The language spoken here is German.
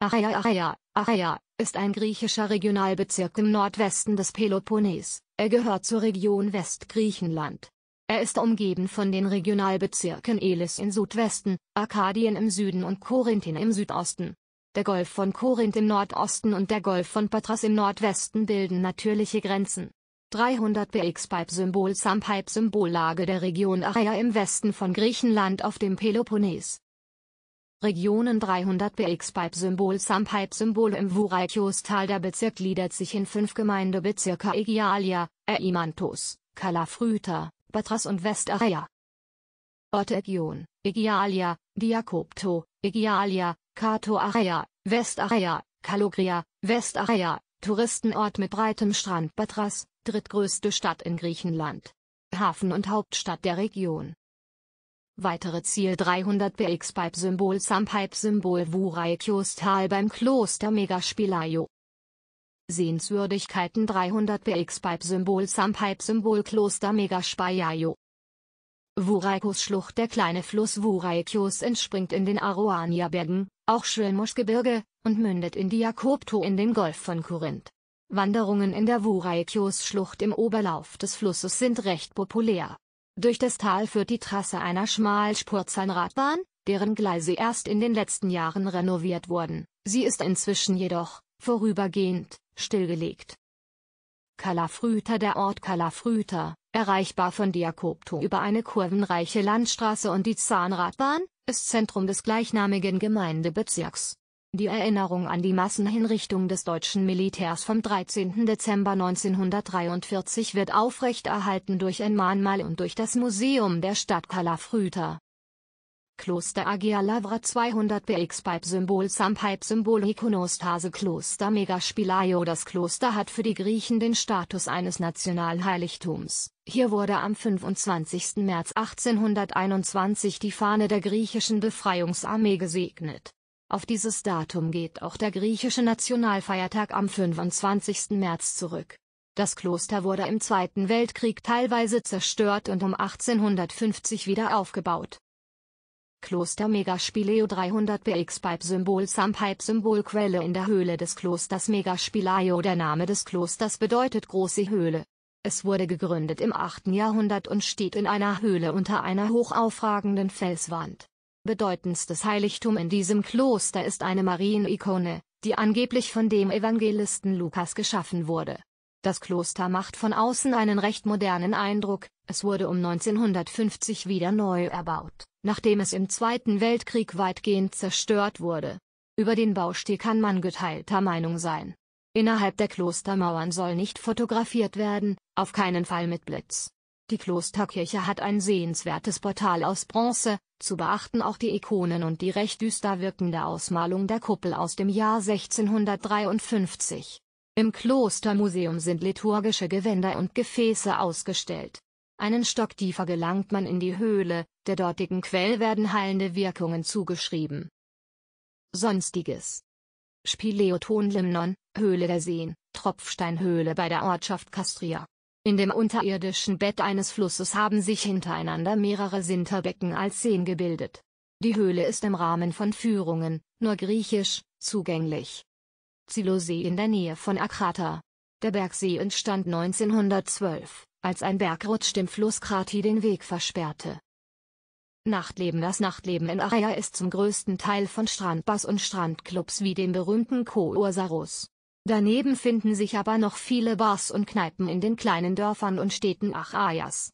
Achaia Achaia, Achaia, ist ein griechischer Regionalbezirk im Nordwesten des Peloponnes, er gehört zur Region Westgriechenland. Er ist umgeben von den Regionalbezirken Elis im Südwesten, Arkadien im Süden und Korinthen im Südosten. Der Golf von Korinth im Nordosten und der Golf von Patras im Nordwesten bilden natürliche Grenzen. 300 px Pipe Symbol Sam Pipe Symbollage der Region Achaia im Westen von Griechenland auf dem Peloponnes. Regionen 300 BX Pipe-Symbol Sam Pipe-Symbol im Vuralkiostal Der Bezirk gliedert sich in fünf Gemeindebezirke Egialia, Eimantos, Kalafrüta, Batras und Westarea. Ortegion, Egialia, Diakopto, Egialia, Kato Area, Westarea, Kalogria, Westarea, Touristenort mit breitem Strand Batras, drittgrößte Stadt in Griechenland. Hafen und Hauptstadt der Region. Weitere Ziel 300 BX Pipe Symbol Sam Pipe Symbol Wuraikjostal beim Kloster Megaspilayo. Sehenswürdigkeiten 300 BX Pipe Symbol Sam Symbol Kloster Megaspilayo. Wuraikos Schlucht Der kleine Fluss Wuraikios entspringt in den Aroania-Bergen, auch schilmusch und mündet in die Jakobto in den Golf von Korinth. Wanderungen in der Wuraikios Schlucht im Oberlauf des Flusses sind recht populär. Durch das Tal führt die Trasse einer Schmalspurzahnradbahn, deren Gleise erst in den letzten Jahren renoviert wurden. Sie ist inzwischen jedoch, vorübergehend, stillgelegt. Kalafrüter Der Ort Kalafrüter, erreichbar von Diakopto über eine kurvenreiche Landstraße und die Zahnradbahn, ist Zentrum des gleichnamigen Gemeindebezirks. Die Erinnerung an die Massenhinrichtung des deutschen Militärs vom 13. Dezember 1943 wird aufrechterhalten durch ein Mahnmal und durch das Museum der Stadt Kalafrüter. Kloster Agia Lavra 200 BX Pipe Symbol Sam Pipe Symbol Ikonostase Kloster Megaspilaio Das Kloster hat für die Griechen den Status eines Nationalheiligtums. Hier wurde am 25. März 1821 die Fahne der griechischen Befreiungsarmee gesegnet auf dieses Datum geht auch der griechische Nationalfeiertag am 25. März zurück. Das Kloster wurde im Zweiten Weltkrieg teilweise zerstört und um 1850 wieder aufgebaut. Kloster Megaspileo 300 BX Pipe Symbol Sam Pipe Symbol Quelle in der Höhle des Klosters Megaspileo Der Name des Klosters bedeutet große Höhle. Es wurde gegründet im 8. Jahrhundert und steht in einer Höhle unter einer hochaufragenden Felswand. Bedeutendstes Heiligtum in diesem Kloster ist eine Marienikone, die angeblich von dem Evangelisten Lukas geschaffen wurde. Das Kloster macht von außen einen recht modernen Eindruck, es wurde um 1950 wieder neu erbaut, nachdem es im Zweiten Weltkrieg weitgehend zerstört wurde. Über den Baustil kann man geteilter Meinung sein. Innerhalb der Klostermauern soll nicht fotografiert werden, auf keinen Fall mit Blitz. Die Klosterkirche hat ein sehenswertes Portal aus Bronze, zu beachten auch die Ikonen und die recht düster wirkende Ausmalung der Kuppel aus dem Jahr 1653. Im Klostermuseum sind liturgische Gewänder und Gefäße ausgestellt. Einen Stock tiefer gelangt man in die Höhle, der dortigen Quell werden heilende Wirkungen zugeschrieben. Sonstiges Spileoton Limnon, Höhle der Seen, Tropfsteinhöhle bei der Ortschaft Kastria in dem unterirdischen Bett eines Flusses haben sich hintereinander mehrere Sinterbecken als Seen gebildet. Die Höhle ist im Rahmen von Führungen, nur griechisch, zugänglich. Zilosee in der Nähe von Akrata. Der Bergsee entstand 1912, als ein Bergrutsch dem Fluss Krati den Weg versperrte. Nachtleben Das Nachtleben in Araya ist zum größten Teil von Strandbars und Strandclubs wie dem berühmten Koursaros Daneben finden sich aber noch viele Bars und Kneipen in den kleinen Dörfern und Städten Achaias.